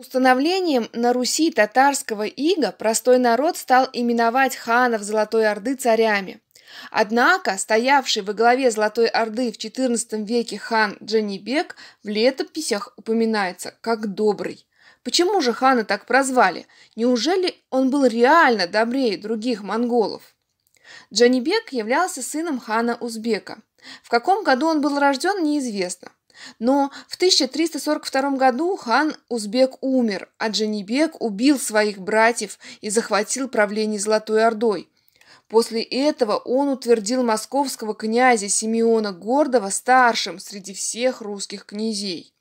Установлением на Руси татарского ига простой народ стал именовать ханов Золотой Орды царями. Однако стоявший во главе Золотой Орды в XIV веке хан Джанибек в летописях упоминается как «добрый». Почему же хана так прозвали? Неужели он был реально добрее других монголов? Джанибек являлся сыном хана Узбека. В каком году он был рожден, неизвестно. Но в 1342 году хан Узбек умер, а Джанибек убил своих братьев и захватил правление Золотой Ордой. После этого он утвердил московского князя Симеона Гордого старшим среди всех русских князей.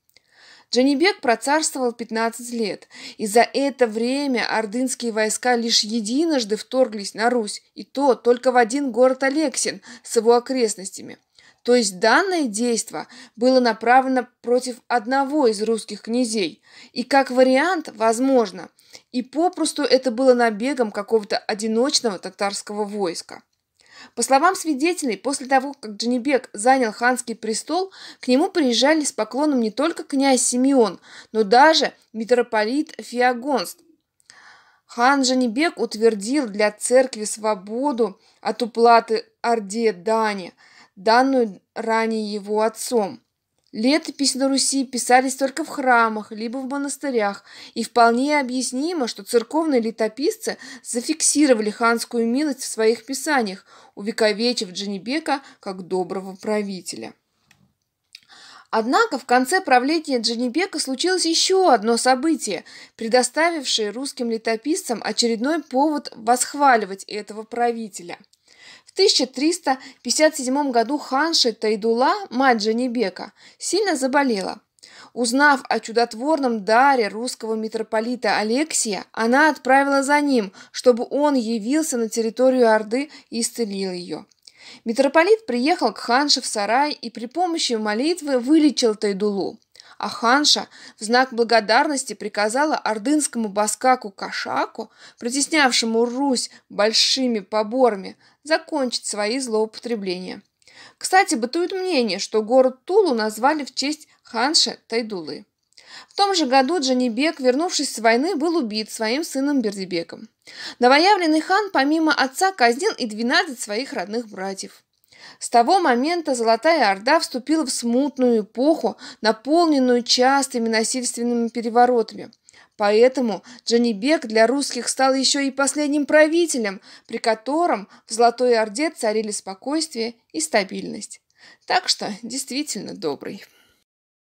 Джанибек процарствовал 15 лет, и за это время ордынские войска лишь единожды вторглись на Русь, и то только в один город Алексин с его окрестностями – то есть данное действо было направлено против одного из русских князей, и как вариант, возможно, и попросту это было набегом какого-то одиночного татарского войска. По словам свидетелей, после того, как Джанибек занял ханский престол, к нему приезжали с поклоном не только князь Симеон, но даже митрополит Феогонст. Хан Джанибек утвердил для церкви свободу от уплаты Орде Дани – данную ранее его отцом. Летописи на Руси писались только в храмах, либо в монастырях, и вполне объяснимо, что церковные летописцы зафиксировали ханскую милость в своих писаниях, увековечив Джанибека как доброго правителя. Однако в конце правления Джанибека случилось еще одно событие, предоставившее русским летописцам очередной повод восхваливать этого правителя. В 1357 году ханша Тайдула, мать Джанибека, сильно заболела. Узнав о чудотворном даре русского митрополита Алексия, она отправила за ним, чтобы он явился на территорию Орды и исцелил ее. Митрополит приехал к ханше в сарай и при помощи молитвы вылечил Тайдулу. А ханша в знак благодарности приказала ордынскому баскаку Кашаку, притеснявшему Русь большими поборами, закончить свои злоупотребления. Кстати, бытует мнение, что город Тулу назвали в честь ханши Тайдулы. В том же году Джанибек, вернувшись с войны, был убит своим сыном Бердибеком. Новоявленный хан помимо отца казнил и 12 своих родных братьев. С того момента Золотая Орда вступила в смутную эпоху, наполненную частыми насильственными переворотами. Поэтому Джанибек для русских стал еще и последним правителем, при котором в Золотой Орде царили спокойствие и стабильность. Так что действительно добрый.